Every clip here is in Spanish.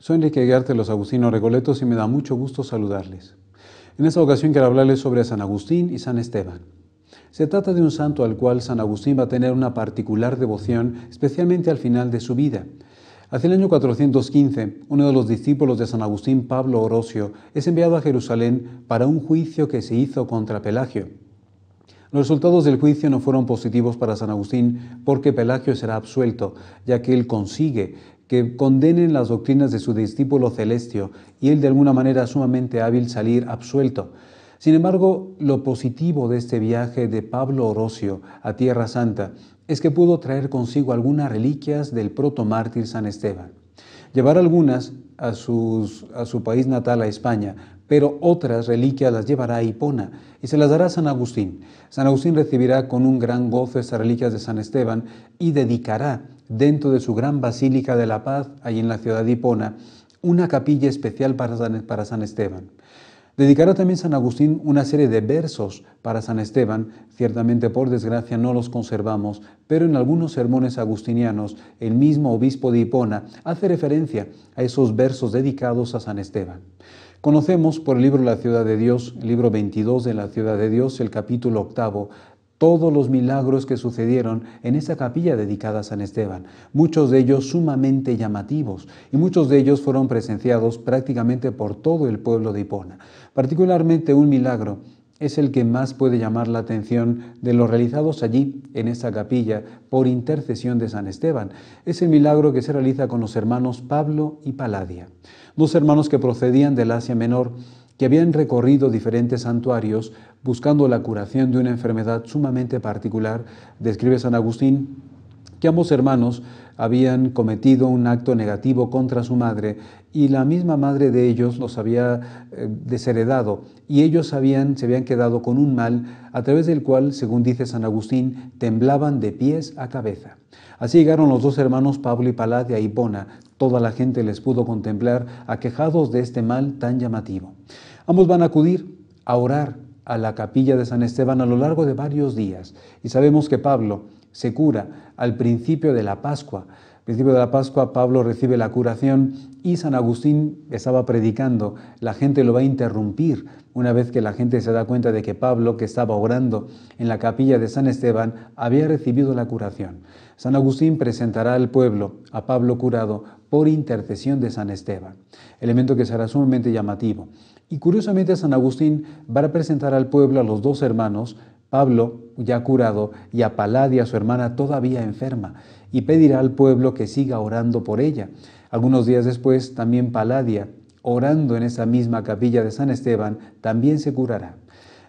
Soy Enrique de los Agustinos Recoletos, y me da mucho gusto saludarles. En esta ocasión quiero hablarles sobre San Agustín y San Esteban. Se trata de un santo al cual San Agustín va a tener una particular devoción, especialmente al final de su vida. Hacia el año 415, uno de los discípulos de San Agustín, Pablo Orosio, es enviado a Jerusalén para un juicio que se hizo contra Pelagio. Los resultados del juicio no fueron positivos para San Agustín porque Pelagio será absuelto, ya que él consigue que condenen las doctrinas de su discípulo Celestio y él de alguna manera sumamente hábil salir absuelto. Sin embargo, lo positivo de este viaje de Pablo Orocio a Tierra Santa es que pudo traer consigo algunas reliquias del proto mártir San Esteban. Llevar algunas a, su país natal, a España, pero otras reliquias las llevará a Hipona y se las dará a San Agustín. San Agustín recibirá con un gran gozo estas reliquias de San Esteban y dedicará dentro de su gran Basílica de la Paz, allí en la ciudad de Hipona, una capilla especial para San Esteban. Dedicará también San Agustín una serie de versos para San Esteban, ciertamente por desgracia no los conservamos, pero en algunos sermones agustinianos el mismo obispo de Hipona hace referencia a esos versos dedicados a San Esteban. Conocemos por el libro La Ciudad de Dios, el libro 22 de La Ciudad de Dios, el capítulo octavo, todos los milagros que sucedieron en esa capilla dedicada a San Esteban, muchos de ellos sumamente llamativos y muchos de ellos fueron presenciados prácticamente por todo el pueblo de Hipona. Particularmente un milagro es el que más puede llamar la atención de los realizados allí, en esa capilla, por intercesión de San Esteban. Es el milagro que se realiza con los hermanos Pablo y Paladia, dos hermanos que procedían del Asia Menor que habían recorrido diferentes santuarios buscando la curación de una enfermedad sumamente particular, describe San Agustín, que ambos hermanos habían cometido un acto negativo contra su madre y la misma madre de ellos los había eh, desheredado y ellos se habían quedado con un mal a través del cual, según dice San Agustín, temblaban de pies a cabeza. Así llegaron los dos hermanos Pablo y Paladia a Ibona. Toda la gente les pudo contemplar aquejados de este mal tan llamativo. Ambos van a acudir a orar a la capilla de San Esteban a lo largo de varios días y sabemos que Pablo se cura al principio de la Pascua, principio de la Pascua Pablo recibe la curación y San Agustín estaba predicando. La gente lo va a interrumpir una vez que la gente se da cuenta de que Pablo, que estaba orando en la capilla de San Esteban, había recibido la curación. San Agustín presentará al pueblo a Pablo curado por intercesión de San Esteban, elemento que será sumamente llamativo. Y curiosamente San Agustín va a presentar al pueblo a los dos hermanos, Pablo, ya curado, y a Paladia, su hermana, todavía enferma, y pedirá al pueblo que siga orando por ella. Algunos días después, también Paladia, orando en esa misma capilla de San Esteban, también se curará.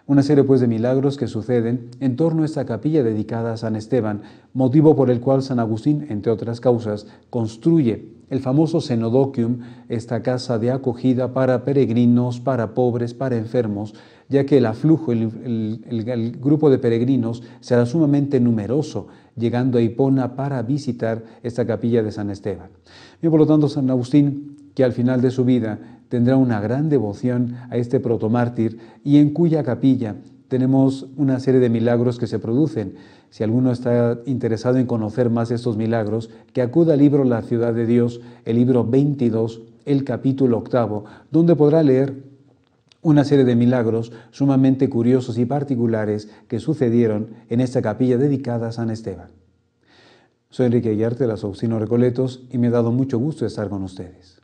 Una serie pues de milagros que suceden en torno a esta capilla dedicada a San Esteban, motivo por el cual San Agustín, entre otras causas, construye el famoso Cenodoquium, esta casa de acogida para peregrinos, para pobres, para enfermos, ya que el aflujo, el, grupo de peregrinos será sumamente numeroso, llegando a Hipona para visitar esta capilla de San Esteban. por lo tanto, San Agustín, que al final de su vida tendrá una gran devoción a este protomártir y en cuya capilla tenemos una serie de milagros que se producen. Si alguno está interesado en conocer más estos milagros, que acuda al libro La ciudad de Dios, el libro 22, el capítulo octavo, donde podrá leer una serie de milagros sumamente curiosos y particulares que sucedieron en esta capilla dedicada a San Esteban. Soy Enrique Ayarte, de las Auxino Recoletos y me ha dado mucho gusto estar con ustedes.